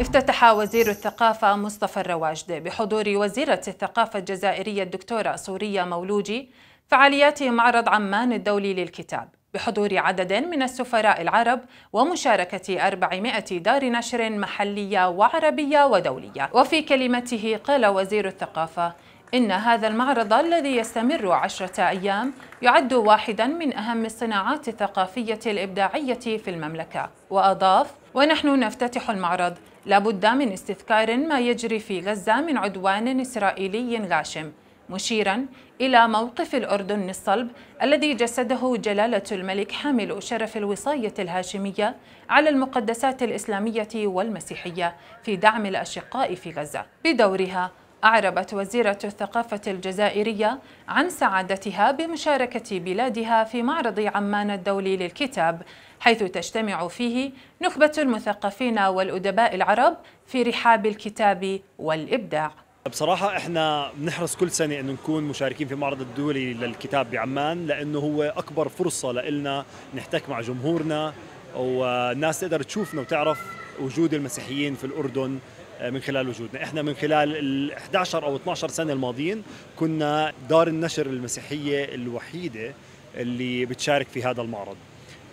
افتتح وزير الثقافة مصطفى الرواجد بحضور وزيرة الثقافة الجزائرية الدكتورة سورية مولوجي فعاليات معرض عمان الدولي للكتاب بحضور عدد من السفراء العرب ومشاركة 400 دار نشر محلية وعربية ودولية وفي كلمته قال وزير الثقافة إن هذا المعرض الذي يستمر عشرة أيام يعد واحدا من أهم الصناعات الثقافية الإبداعية في المملكة وأضاف ونحن نفتتح المعرض لابد من استذكار ما يجري في غزة من عدوان إسرائيلي غاشم مشيرا إلى موقف الأردن الصلب الذي جسده جلالة الملك حامل شرف الوصاية الهاشمية على المقدسات الإسلامية والمسيحية في دعم الأشقاء في غزة بدورها أعربت وزيرة الثقافة الجزائرية عن سعادتها بمشاركة بلادها في معرض عمان الدولي للكتاب حيث تجتمع فيه نخبة المثقفين والأدباء العرب في رحاب الكتاب والإبداع بصراحة احنا بنحرص كل سنة انه نكون مشاركين في معرض الدولي للكتاب بعمان لانه هو اكبر فرصة لنا نحتك مع جمهورنا والناس تقدر تشوفنا وتعرف وجود المسيحيين في الأردن من خلال وجودنا احنا من خلال ال 11 او 12 سنه الماضيين كنا دار النشر المسيحيه الوحيده اللي بتشارك في هذا المعرض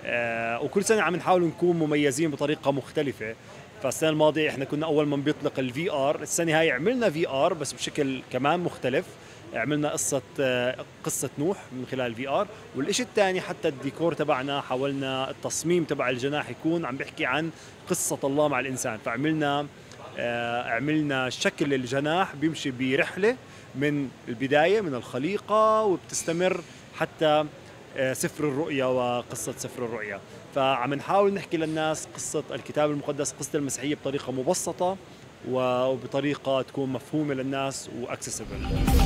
آه، وكل سنه عم نحاول نكون مميزين بطريقه مختلفه فالسنه الماضيه احنا كنا اول من بيطلق الفي ار السنه هاي عملنا في ار بس بشكل كمان مختلف عملنا قصة آه، قصة نوح من خلال الفي ار والشيء الثاني حتى الديكور تبعنا حاولنا التصميم تبع الجناح يكون عم بيحكي عن قصة الله مع الإنسان فعملنا آه، عملنا شكل الجناح بيمشي برحله من البدايه من الخليقه وبتستمر حتى آه، سفر الرؤيا وقصة سفر الرؤيا فعم نحاول نحكي للناس قصة الكتاب المقدس قصة المسيحية بطريقة مبسطة وبطريقة تكون مفهومة للناس واكسسبل